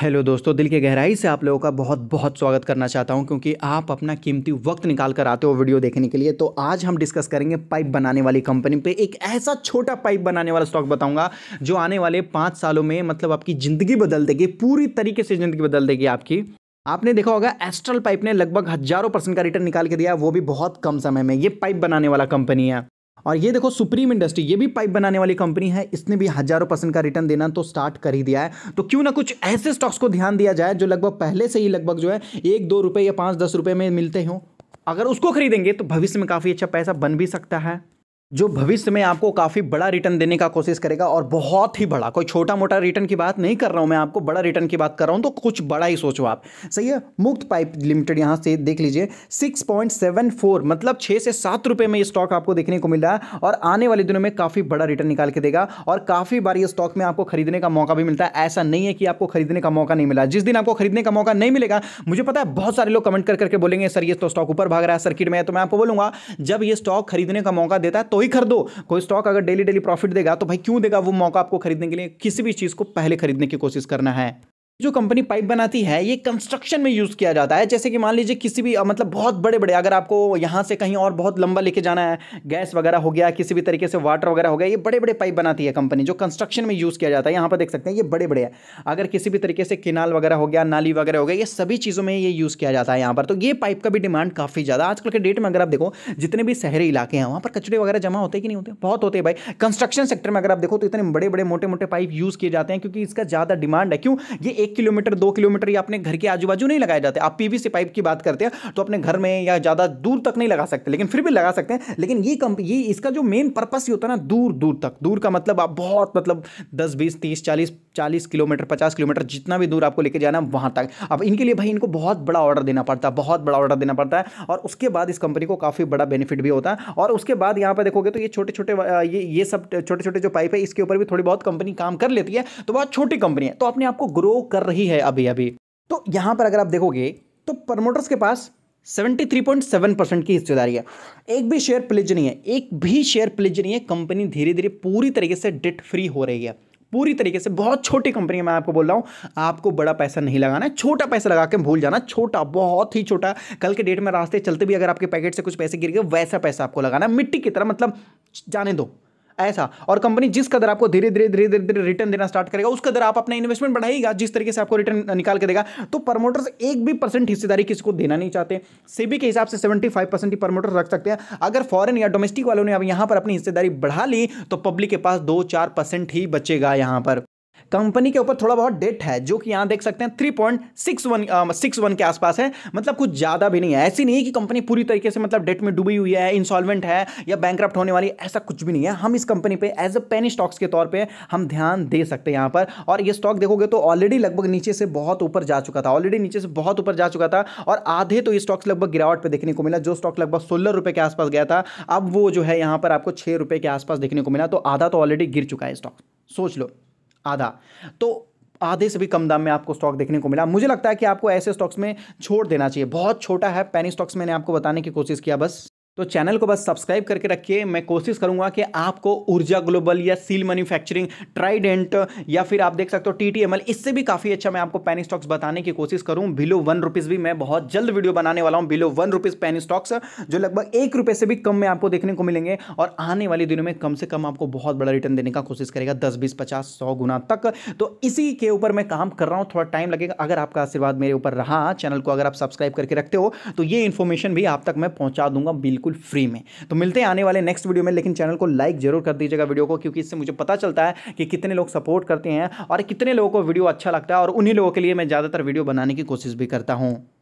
hello दोस्तों दिल के गहराई से आप लोगों का बहुत बहुत स्वागत करना चाहता हूं क्योंकि आप अपना कीमती वक्त निकाल कर आते हो वीडियो देखने के लिए तो आज हम डिस्कस करेंगे पाइप बनाने वाली कंपनी पे एक ऐसा छोटा पाइप बनाने वाला स्टॉक बताऊंगा जो आने वाले पाँच सालों में मतलब आपकी ज़िंदगी बदल देगी पूरी तरीके से ज़िंदगी बदल देगी आपकी आपने देखा होगा एस्ट्रल पाइप ने लगभग हजारों परसेंट का रिटर्न निकाल के दिया वो भी बहुत कम समय में ये पाइप बनाने वाला कंपनी है और ये देखो सुप्रीम इंडस्ट्री ये भी पाइप बनाने वाली कंपनी है इसने भी हजारों परसेंट का रिटर्न देना तो स्टार्ट कर ही दिया है तो क्यों ना कुछ ऐसे स्टॉक्स को ध्यान दिया जाए जो लगभग पहले से ही लगभग जो है एक दो रुपये या पाँच दस रुपये में मिलते हों अगर उसको खरीदेंगे तो भविष्य में काफ़ी अच्छा पैसा बन भी सकता है जो भविष्य में आपको काफ़ी बड़ा रिटर्न देने का कोशिश करेगा और बहुत ही बड़ा कोई छोटा मोटा रिटर्न की बात नहीं कर रहा हूं मैं आपको बड़ा रिटर्न की बात कर रहा हूं तो कुछ बड़ा ही सोचो आप सही है मुक्त पाइप लिमिटेड यहां से देख लीजिए 6.74 मतलब 6 से सात रुपए में ये स्टॉक आपको देखने को मिल रहा है और आने वाले दिनों में काफ़ी बड़ा रिटर्न निकाल के देगा और काफ़ी बार ये स्टॉक में आपको खरीदने का मौका भी मिलता है ऐसा नहीं है कि आपको खरीदने का मौका नहीं मिला जिस दिन आपको खरीदने का मौका नहीं मिलेगा मुझे पता है बहुत सारे लोग कमेंट कर करके बोलेंगे सर ये तो स्टॉक ऊपर भाग रहा है सर्किट में तो मैं आपको बोलूँगा जब ये स्टॉक खरीदने का मौका देता है तो तो ही खरीदो कोई स्टॉक अगर डेली डेली प्रॉफिट देगा तो भाई क्यों देगा वो मौका आपको खरीदने के लिए किसी भी चीज़ को पहले खरीदने की कोशिश करना है जो कंपनी पाइप बनाती है ये कंस्ट्रक्शन में यूज़ किया जाता है जैसे कि मान लीजिए किसी भी मतलब बहुत बड़े बड़े अगर आपको यहाँ से कहीं और बहुत लंबा लेके जाना है गैस वगैरह हो गया किसी भी तरीके से वाटर वगैरह हो गया ये बड़े बड़े पाइप बनाती है कंपनी जो कंस्ट्रक्शन में यूज़ किया जाता है यहाँ पर देख सकते हैं ये बड़े बड़े है अगर किसी भी तरीके से किनाल वगैरह हो गया नाली वगैरह हो गया ये सभी चीज़ों में ये यूज़ किया जाता है यहाँ पर तो ये पाइप का भी डिमांड काफ़ी ज़्यादा आजकल के डेट में अगर आप देखो जितने भी शहरी इलाके हैं वहाँ पर कचरे वगैरह जमा होते कि नहीं होते बहुत होते भाई कंस्ट्रक्शन सेक्टर में अगर आप देखो तो इतने बड़े बड़े मोटे मोटे पाइप यूज़ किए जाते हैं क्योंकि इसका ज़्यादा डिमांड है क्यों ये एक किलोमीटर दो किलोमीटर या अपने घर के आजू बाजू नहीं लगाए जाते आप पीवीसी पाइप की बात करते हैं तो अपने घर में या ज़्यादा दूर तक नहीं लगा सकते लेकिन फिर भी लगा सकते हैं लेकिन ये ये इसका जो मेन पर्पस ही होता है ना दूर दूर तक दूर का मतलब आप बहुत मतलब दस बीस तीस चालीस चालीस किलोमीटर पचास किलोमीटर जितना भी दूर आपको लेके जाना है वहां तक अब इनके लिए भाई इनको बहुत बड़ा ऑर्डर देना पड़ता है बहुत बड़ा ऑर्डर देना पड़ता है और उसके बाद इस कंपनी को काफ़ी बड़ा बेनिफिट भी होता है और उसके बाद यहाँ पर देखोगे तो ये छोटे छोटे ये ये सब छोटे छोटे जो पाइप है इसके ऊपर भी थोड़ी बहुत कंपनी काम कर लेती है तो बहुत छोटी कंपनी है तो अपने आपको ग्रो कर रही है अभी अभी तो यहां पर अगर आप देखोगे तो प्रमोटर्स के पास 73.7 परसेंट की हिस्सेदारी है एक भी शेयर प्लिज नहीं है एक भी शेयर प्लिज नहीं है कंपनी धीरे धीरे पूरी तरीके से डेट फ्री हो रही है पूरी तरीके से बहुत छोटी कंपनी है मैं आपको बोल रहा हूं आपको बड़ा पैसा नहीं लगाना है छोटा पैसा लगा के भूल जाना छोटा बहुत ही छोटा कल के डेट में रास्ते चलते भी अगर आपके पैकेट से कुछ पैसे गिर गए वैसा पैसा आपको लगाना है मिट्टी की तरह मतलब जाने दो ऐसा और कंपनी जिस कदर आपको धीरे धीरे धीरे धीरे धीरे रिटर्न देना स्टार्ट करेगा उस कदर आप अपना इन्वेस्टमेंट बढ़ाएगा जिस तरीके से आपको रिटर्न निकाल के देगा तो प्रमोटर्स एक भी परसेंट हिस्सेदारी किसी को देना नहीं चाहते सेबी के हिसाब से सेवेंटी फाइव परसेंट ही प्रमोटर रख सकते हैं अगर फॉरन या डोमेस्टिक वालों ने अब यहाँ पर अपनी हिस्सेदारी बढ़ा ली तो पब्लिक के पास दो चार परसेंट ही बचेगा यहाँ पर कंपनी के ऊपर थोड़ा बहुत डेट है जो कि यहां देख सकते हैं three point six one six one के आसपास है मतलब कुछ ज़्यादा भी नहीं है ऐसी नहीं है कि कंपनी पूरी तरीके से मतलब डेट में डूबी हुई है इंसॉल्वेंट है या बैंक होने वाली ऐसा कुछ भी नहीं है हम इस कंपनी पर एज अ पेनी स्टॉक्स के तौर पर हम ध्यान दे सकते हैं यहां पर और ये स्टॉक देखोगे तो ऑलरेडी लगभग नीचे से बहुत ऊपर जा चुका था ऑलरेडी नीचे से बहुत ऊपर जा चुका था और आधे तो ये स्टॉक्स लगभग गिरावट पर देखने को मिला जो स्टॉक लगभग सोलह रुपए के आसपास गया था अब वो जो है यहां पर आपको छह रुपए के आसपास देखने को मिला तो आधा तो ऑलरेडी गिर चुका है स्टॉक सोच लो आधा तो आधे से भी कम दाम में आपको स्टॉक देखने को मिला मुझे लगता है कि आपको ऐसे स्टॉक्स में छोड़ देना चाहिए बहुत छोटा है पैनी स्टॉक्स मैंने आपको बताने की कोशिश किया बस तो चैनल को बस सब्सक्राइब करके रखिए मैं कोशिश करूंगा कि आपको ऊर्जा ग्लोबल या सील मैन्युफैक्चरिंग ट्राइडेंट या फिर आप देख सकते हो टी टी एम एल इससे भी काफ़ी अच्छा मैं आपको पैन स्टॉक्स बताने की कोशिश करूं बिलो वन रुपीज़ भी मैं बहुत जल्द वीडियो बनाने वाला हूं below one rupees penny stocks जो लगभग एक रुपये से भी कम में आपको देखने को मिलेंगे और आने वाले दिनों में कम से कम आपको बहुत बड़ा रिटर्न देने का कोशिश करेगा दस बीस पचास सौ गुना तक तो इसी के ऊपर मैं काम कर रहा हूँ थोड़ा टाइम लगेगा अगर आपका आशीर्वाद मेरे ऊपर रहा चैनल को अगर आप सब्सक्राइब करके रखते हो तो ये इन्फॉर्मेशन भी आप तक मैं पहुँचा दूंगा बिल्कुल बिल्कुल फ्री में तो मिलते हैं आने वाले नेक्स्ट वीडियो में लेकिन चैनल को लाइक जरूर कर दीजिएगा वीडियो को क्योंकि इससे मुझे पता चलता है कि कितने लोग सपोर्ट करते हैं और कितने लोगों को वीडियो अच्छा लगता है और उन्हीं लोगों के लिए मैं ज़्यादातर वीडियो बनाने की कोशिश भी करता हूँ